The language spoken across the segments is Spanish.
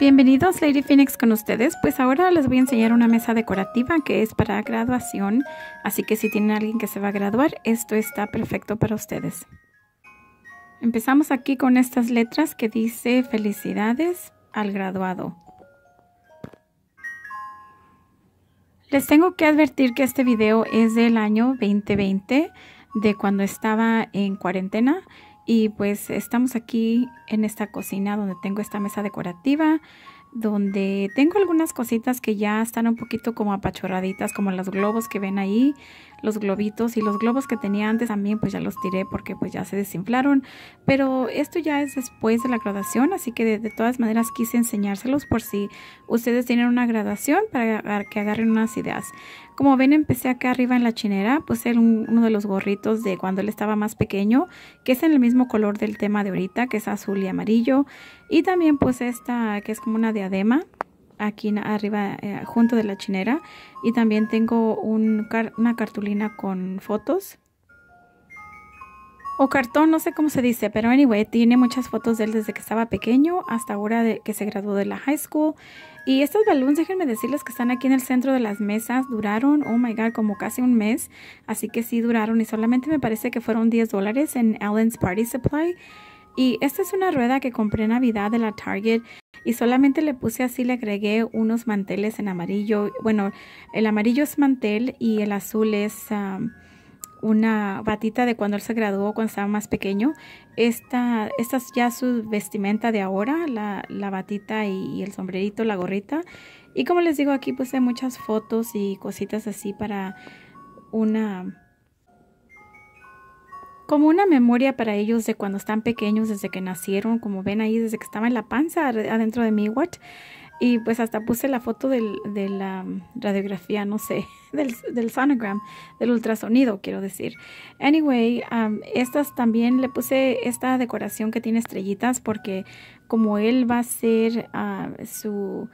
Bienvenidos Lady Phoenix con ustedes, pues ahora les voy a enseñar una mesa decorativa que es para graduación, así que si tienen alguien que se va a graduar, esto está perfecto para ustedes. Empezamos aquí con estas letras que dice felicidades al graduado. Les tengo que advertir que este video es del año 2020, de cuando estaba en cuarentena, y pues estamos aquí en esta cocina donde tengo esta mesa decorativa, donde tengo algunas cositas que ya están un poquito como apachorraditas, como los globos que ven ahí los globitos y los globos que tenía antes también pues ya los tiré porque pues ya se desinflaron. Pero esto ya es después de la graduación, así que de, todas maneras quise enseñárselos por si ustedes tienen una graduación para que agarren unas ideas. Como ven, empecé acá arriba en la chinera, pues era uno de los gorritos de cuando él estaba más pequeño, que es en el mismo color del tema de ahorita, que es azul y amarillo. Y también pues esta, que es como una diadema, aquí arriba eh, junto de la chinera y también tengo una cartulina con fotos o cartón, no sé cómo se dice, pero anyway, tiene muchas fotos de él desde que estaba pequeño hasta ahora de que se graduó de la high school. Y estos balones, déjenme decirles que están aquí en el centro de las mesas, duraron, oh my god, como casi un mes, así que sí duraron y solamente me parece que fueron 10 dólares en Allen's Party Supply. Y esta es una rueda que compré en Navidad de la Target y solamente le puse así, le agregué unos manteles en amarillo. Bueno, el amarillo es mantel y el azul es una batita de cuando él se graduó, cuando estaba más pequeño. Esta, es ya su vestimenta de ahora, la, la batita y el sombrerito, la gorrita. Y como les digo, aquí puse muchas fotos y cositas así para una como una memoria para ellos de cuando están pequeños, desde que nacieron, como ven ahí, desde que estaba en la panza adentro de mi watch. Y pues hasta puse la foto del, de la radiografía, no sé, del, del sonogram, del ultrasonido, quiero decir. Anyway, estas también le puse esta decoración que tiene estrellitas porque como él va a ser ah, su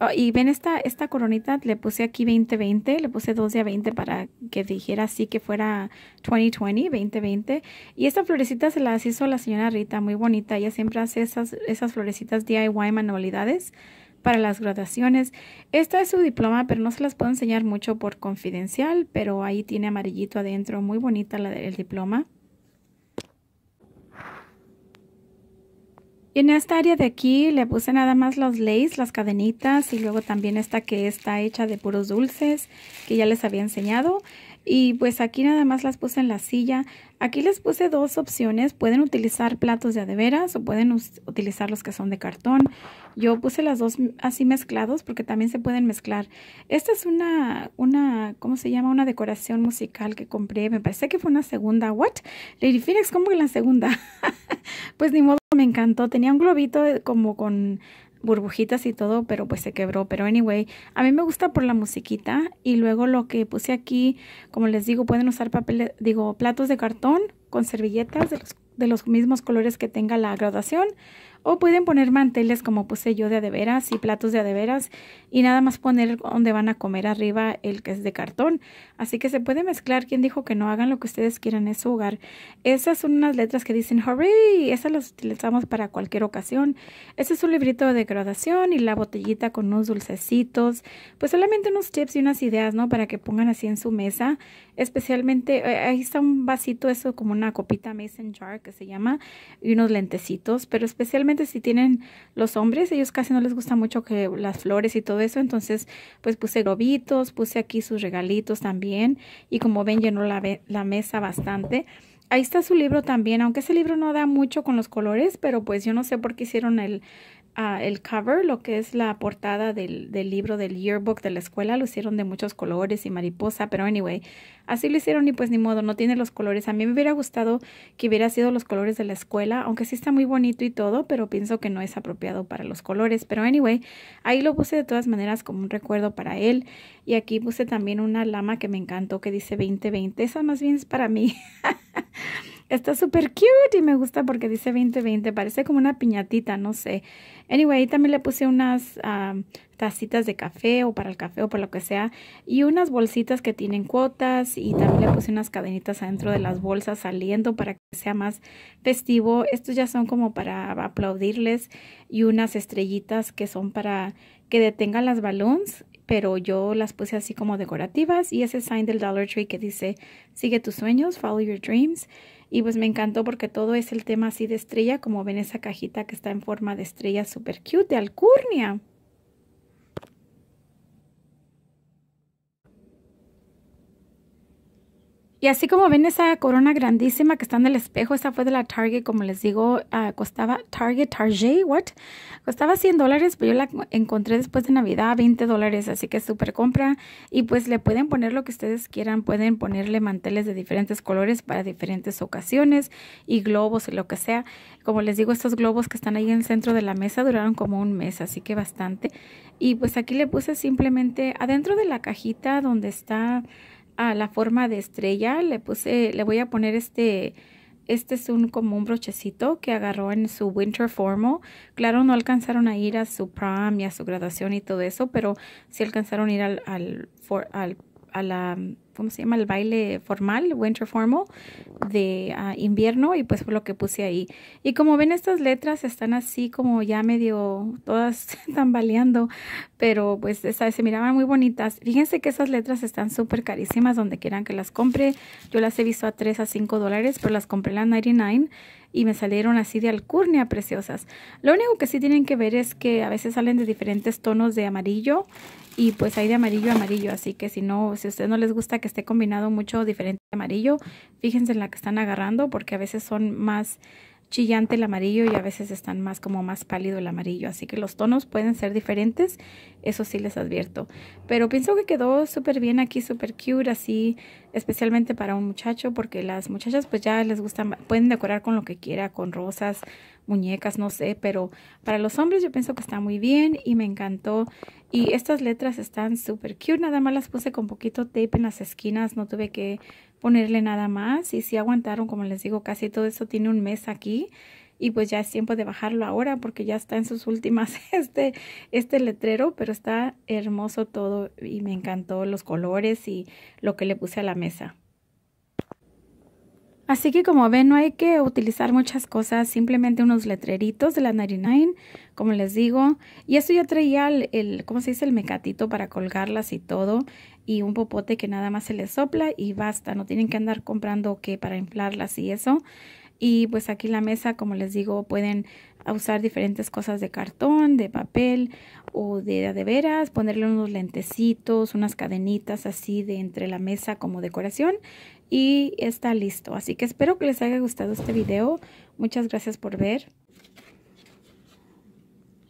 Ah, y ven esta, esta coronita, le puse aquí 2020, le puse 12 a 20 para que dijera así que fuera 2020, 2020. Y esta florecita se las hizo la señora Rita, muy bonita. Ella siempre hace esas, esas florecitas DIY manualidades para las graduaciones. Esta es su diploma, pero no se las puedo enseñar mucho por confidencial, pero ahí tiene amarillito adentro, muy bonita la diploma. en esta área de aquí le puse nada más los lace, las cadenitas y luego también esta que está hecha de puros dulces que ya les había enseñado. Y pues aquí nada más las puse en la silla. Aquí les puse dos opciones. Pueden utilizar platos de adeveras o pueden utilizar los que son de cartón. Yo puse las dos así mezclados porque también se pueden mezclar. Esta es una, una, ¿cómo se llama? Una decoración musical que compré. Me parece que fue una segunda. ¿What? Lady Phoenix, ¿cómo que la segunda? pues ni modo me encantó. Tenía un globito eh, como con burbujitas y todo, pero pues se quebró. Pero anyway, a mí me gusta por la musiquita y luego lo que puse aquí, como les digo, pueden usar papel, digo, platos de cartón con servilletas de los, de los mismos colores que tenga la graduación. O pueden poner manteles como puse yo de adeveras y platos de adeveras y nada más poner donde van a comer arriba el que es de cartón. Así que se puede mezclar. ¿Quién dijo que no hagan lo que ustedes quieran en su hogar? Esas son unas letras que dicen hurry. Esas las utilizamos para cualquier ocasión. Este es un librito de graduación y la botellita con unos dulcecitos. Pues solamente unos tips y unas ideas, ¿no? Para que pongan así en su mesa. Especialmente, eh, ahí está un vasito, eso como una copita mason jar que se llama, y unos lentecitos, pero especialmente si tienen los hombres, ellos casi no les gusta mucho que las flores y todo eso, entonces pues puse globitos, puse aquí sus regalitos también y como ven llenó la, la mesa bastante. Ahí está su libro también, aunque ese libro no da mucho con los colores, pero pues yo no sé por qué hicieron el, Ah, el cover, lo que es la portada del, del, libro del yearbook de la escuela, lo hicieron de muchos colores y mariposa, pero anyway, así lo hicieron y pues ni modo, no tiene los colores. A mí me hubiera gustado que hubiera sido los colores de la escuela, aunque sí está muy bonito y todo, pero pienso que no es apropiado para los colores. Pero anyway, ahí lo puse de todas maneras como un recuerdo para él. Y aquí puse también una lama que me encantó que dice 2020. Esa más bien es para mí. Está súper cute y me gusta porque dice 2020. Parece como una piñatita, no sé. Anyway, también le puse unas ah, tacitas de café o para el café o por lo que sea. Y unas bolsitas que tienen cuotas. Y también le puse unas cadenitas adentro de las bolsas saliendo para que sea más festivo. Estos ya son como para aplaudirles. Y unas estrellitas que son para que detengan las balones pero yo las puse así como decorativas y ese sign del Dollar Tree que dice sigue tus sueños, follow your dreams y pues me encantó porque todo es el tema así de estrella, como ven esa cajita que está en forma de estrella super cute de alcurnia. Y así como ven esa corona grandísima que está en el espejo, esa fue de la Target, como les digo, ah, costaba Target, Target, what? Costaba 100 dólares, pero yo la encontré después de Navidad, 20 dólares, así que super compra. Y pues le pueden poner lo que ustedes quieran, pueden ponerle manteles de diferentes colores para diferentes ocasiones y globos y lo que sea. Como les digo, estos globos que están ahí en el centro de la mesa duraron como un mes, así que bastante. Y pues aquí le puse simplemente adentro de la cajita donde está a la forma de estrella le puse, le voy a poner este, este es un como un brochecito que agarró en su winter formal. Claro, no alcanzaron a ir a su prom y a su graduación y todo eso, pero sí alcanzaron a ir al, al a la ¿cómo se llama? El baile formal, winter formal, de ah, invierno y pues fue lo que puse ahí. Y como ven estas letras están así como ya medio todas tambaleando, pero pues se miraban muy bonitas. Fíjense que esas letras están súper carísimas donde quieran que las compre. Yo las he visto a 3 a 5 dólares, pero las compré en la 99 y me salieron así de alcurnia preciosas. Lo único que sí tienen que ver es que a veces salen de diferentes tonos de amarillo y pues hay de amarillo a amarillo, así que si no, si a ustedes no les gusta que esté combinado mucho diferente amarillo, fíjense en la que están agarrando porque a veces son más chillante el amarillo y a veces están más como más pálido el amarillo, así que los tonos pueden ser diferentes, eso sí les advierto. Pero pienso que quedó súper bien aquí, súper cute, así especialmente para un muchacho, porque las muchachas pues ya les gustan, pueden decorar con lo que quiera, con rosas, muñecas, no sé, pero para los hombres yo pienso que está muy bien y me encantó. Y estas letras están súper cute, nada más las puse con poquito tape en las esquinas, no tuve que ponerle nada más y si aguantaron como les digo casi todo eso tiene un mes aquí y pues ya es tiempo de bajarlo ahora porque ya está en sus últimas este este letrero pero está hermoso todo y me encantó los colores y lo que le puse a la mesa Así que como ven, no hay que utilizar muchas cosas, simplemente unos letreritos de la 99, como les digo. Y eso ya traía el, como ¿cómo se dice? El mecatito para colgarlas y todo. Y un popote que nada más se les sopla y basta. No tienen que andar comprando que para inflarlas y eso. Y pues aquí la mesa, como les digo, pueden usar diferentes cosas de cartón, de papel o de de veras, ponerle unos lentecitos, unas cadenitas así de entre la mesa como decoración y está listo. Así que espero que les haya gustado este video. Muchas gracias por ver.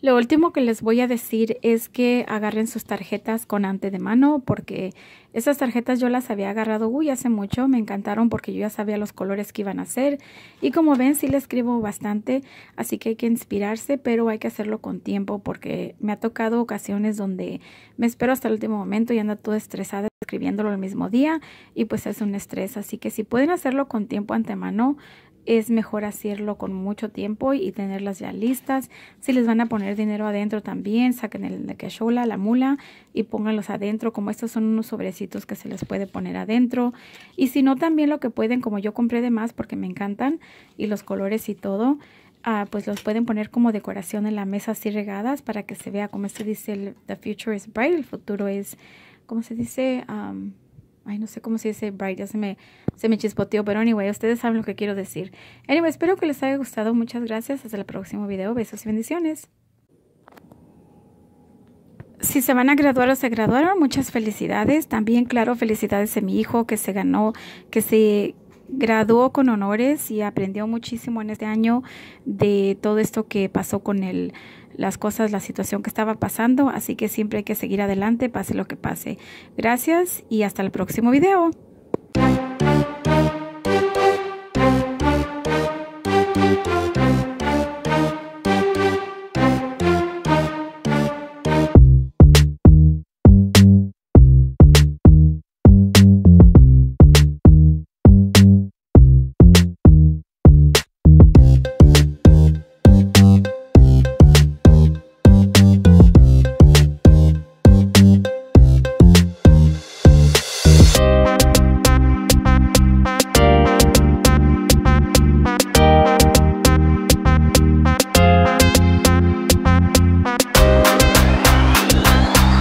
Lo último que les voy a decir es que agarren sus tarjetas con ante de mano porque esas tarjetas yo las había agarrado hace mucho, me encantaron porque yo ya sabía los colores que iban a hacer y como ven sí le escribo bastante, así que hay que inspirarse, pero hay que hacerlo con tiempo porque me ha tocado ocasiones donde me espero hasta el último momento y ando toda estresada escribiéndolo el mismo día y pues es un estrés. Así que si pueden hacerlo con tiempo antemano, es mejor hacerlo con mucho tiempo y tenerlas ya listas. Si les van a poner dinero adentro también, saquen el de cachola, la mula y pónganlos adentro, como estos son unos sobrecitos que se les puede poner adentro. Y si no, también lo que pueden, como yo compré de más porque me encantan y los colores y todo, ah, pues los pueden poner como decoración en la mesa así regadas para que se vea, como se este dice, el, the future is bright, el futuro es ¿cómo se dice? ay, no sé cómo se dice bright, ya se me, se me chispoteó, pero anyway, ustedes saben lo que quiero decir. Anyway, espero que les haya gustado, muchas gracias, hasta el próximo video, besos y bendiciones. Si se van a graduar o se graduaron, muchas felicidades. También, claro, felicidades a mi hijo que se ganó, que se graduó con honores y aprendió muchísimo en este año de todo esto que pasó con él, las cosas, la situación que estaba pasando, así que siempre hay que seguir adelante, pase lo que pase. Gracias y hasta el próximo video.